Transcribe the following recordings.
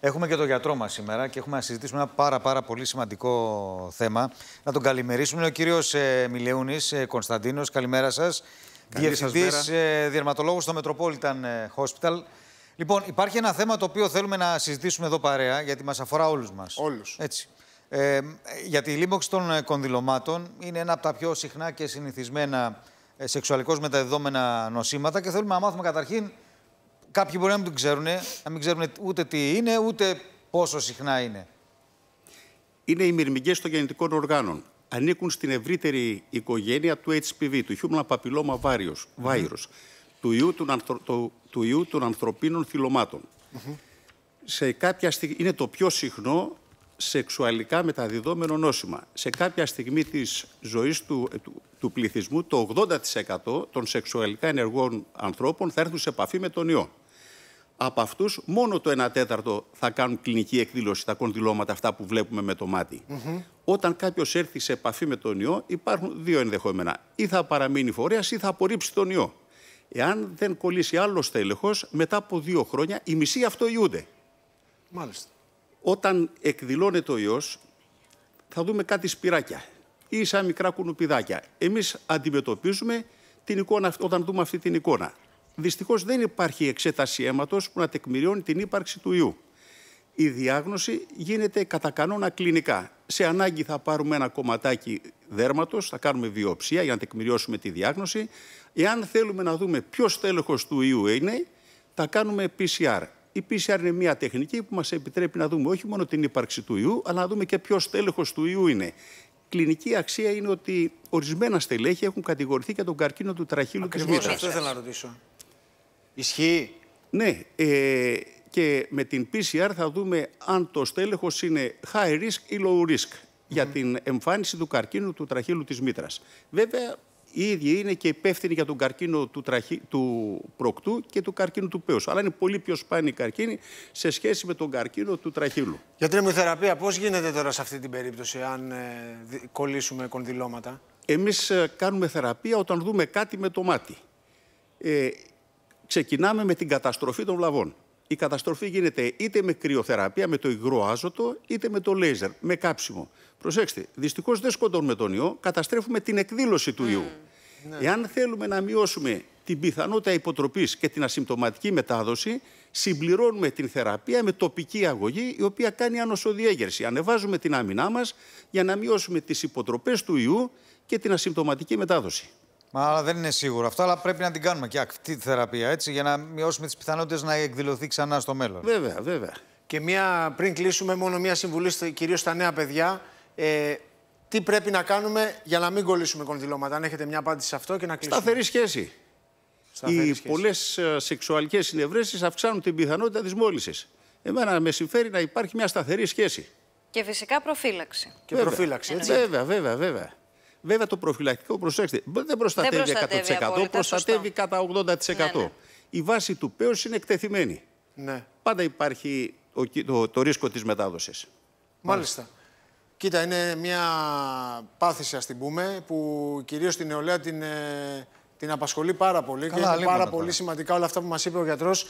Έχουμε και τον γιατρό μας σήμερα και έχουμε να συζητήσουμε ένα πάρα, πάρα πολύ σημαντικό θέμα. Να τον καλημερίσουμε. Είναι ο κύριος ε, Μιλεούνη ε, Κωνσταντίνος. Καλημέρα σας. Διευθυντή ε, στο Metropolitan ε, Hospital. Λοιπόν, υπάρχει ένα θέμα το οποίο θέλουμε να συζητήσουμε εδώ παρέα, γιατί μας αφορά όλους μας. Όλους. Έτσι. Ε, γιατί η λίμωξη των ε, κονδυλωμάτων είναι ένα από τα πιο συχνά και συνηθισμένα σεξουαλικώς μεταδεδόμενα νοσήματα και θέλουμε να μάθουμε καταρχήν Κάποιοι μπορεί να μην ξέρουν, να μην ξέρουν ούτε τι είναι, ούτε πόσο συχνά είναι. Είναι οι μυρμηγκέ των γεννητικών οργάνων. Ανήκουν στην ευρύτερη οικογένεια του HPV, του Human Papilloma Virus, mm -hmm. του, ιού των ανθρω... του ανθρωπίνων θυλωμάτων. κάποια Είναι το πιο συχνό σεξουαλικά μεταδιδόμενο νόσημα. Σε κάποια στιγμή της ζωής του, του, του, πληθυσμού, το 80% των σεξουαλικά ενεργών ανθρώπων θα έρθουν σε επαφή με τον ιό από αυτούς μόνο το 1 τέταρτο θα κάνουν κλινική εκδήλωση, τα κονδυλώματα αυτά που βλέπουμε με το μάτι. Όταν κάποιος έρθει σε επαφή με τον ιό, υπάρχουν δύο ενδεχόμενα. Ή θα παραμείνει φορέας ή θα απορρίψει τον ιό. Εάν δεν κολλήσει άλλο τέλεχο, μετά από δύο χρόνια οι μισοί αυτοϊούνται. Μάλιστα. Όταν εκδηλώνεται ο ιός, θα δούμε κάτι σπυράκια ή σαν μικρά κουνουπιδάκια. Εμείς αντιμετωπίζουμε την εικόνα, όταν δούμε αυτή την εικόνα δυστυχώς δεν υπάρχει εξέταση αίματος που να τεκμηριώνει την ύπαρξη του ιού. Η διάγνωση γίνεται κατά κανόνα κλινικά. Σε ανάγκη θα πάρουμε ένα κομματάκι δέρματος, θα κάνουμε βιοψία για να τεκμηριώσουμε τη διάγνωση. Εάν θέλουμε να δούμε ποιος τέλεχος του ιού είναι, θα κάνουμε PCR. Η PCR είναι μια τεχνική που μας επιτρέπει να δούμε όχι μόνο την ύπαρξη του ιού, αλλά να δούμε και ποιος τέλεχος του ιού είναι. Κλινική αξία είναι ότι ορισμένα στελέχη έχουν κατηγορηθεί για τον καρκίνο του τραχύλου τη Αυτό ήθελα να ρωτήσω. Ισχύει. Ναι. Ε, και με την PCR θα δούμε αν το στέλεχος είναι high risk ή low risk για την εμφάνιση του καρκίνου του τραχύλου της μήτρας. Βέβαια, οι ίδιοι είναι και υπεύθυνοι για τον καρκίνο του, τραχύ, του προκτού και του καρκίνου του πέους. Αλλά είναι πολύ πιο σπάνιοι οι καρκίνοι σε σχέση με τον καρκίνο του τραχύλου. Για την θεραπεία πώς γίνεται τώρα σε αυτή την περίπτωση, αν ε, κολλήσουμε κονδυλώματα. Εμείς ε, κάνουμε θεραπεία όταν δούμε κάτι με το μάτι. Ε, ξεκινάμε με την καταστροφή των βλαβών. Η καταστροφή γίνεται είτε με κρυοθεραπεία, με το υγρό άζωτο, είτε με το λέιζερ, με κάψιμο. Προσέξτε, δυστυχώς δεν σκοτώνουμε τον ιό, καταστρέφουμε την εκδήλωση του mm. ιού. Ναι. Εάν θέλουμε να μειώσουμε την πιθανότητα υποτροπής και την ασυμπτωματική μετάδοση, συμπληρώνουμε την θεραπεία με τοπική αγωγή, η οποία κάνει ανοσοδιέγερση. Ανεβάζουμε την άμυνά μας για να μειώσουμε τις υποτροπές του ιού και την ασυμπτωματική μετάδοση. Μα αλλά δεν είναι σίγουρο αυτό, αλλά πρέπει να την κάνουμε και αυτή τη θεραπεία έτσι, για να μειώσουμε τις πιθανότητες να εκδηλωθεί ξανά στο μέλλον. Βέβαια, βέβαια. Και μία, πριν κλείσουμε, μόνο μία συμβουλή κυρίως στα νέα παιδιά. Ε, τι πρέπει να κάνουμε για να μην κολλήσουμε κονδυλώματα, αν έχετε μια απάντηση σε αυτό και να κλείσουμε. Σταθερή σχέση. Σταθερή οι πολλές ε, σεξουαλικές συνευρέσεις αυξάνουν την πιθανότητα της μόλυνση. Εμένα με συμφέρει να υπάρχει μια σταθερή σχέση. Και φυσικά προφύλαξη. Και προφύλαξη, έτσι. Βέβαια, βέβαια, βέβαια. Βέβαια το προφυλακτικό, προσέξτε, δεν προστατεύει, δεν προστατεύει 100%, προστατεύει κατά 80%. Ναι, ναι. Η βάση του πέος είναι εκτεθειμένη. Ναι. Πάντα υπάρχει το, το, ρίσκο της μετάδοσης. Μάλιστα. Κοίτα, είναι μια πάθηση, ας την πούμε, που κυρίως την νεολαία την, ε, την απασχολεί πάρα πολύ και είναι πάρα πολύ σημαντικά όλα αυτά που μας είπε ο γιατρός.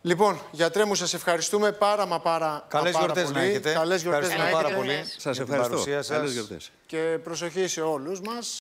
Λοιπόν, γιατρέ μου, σας ευχαριστούμε πάρα μα πάρα, Καλές γιορτές Να έχετε. Καλές γιορτές να έχετε. Πάρα πολύ. Σας ευχαριστώ. Σας. Καλές γιορτές. Και προσοχή σε όλους μας.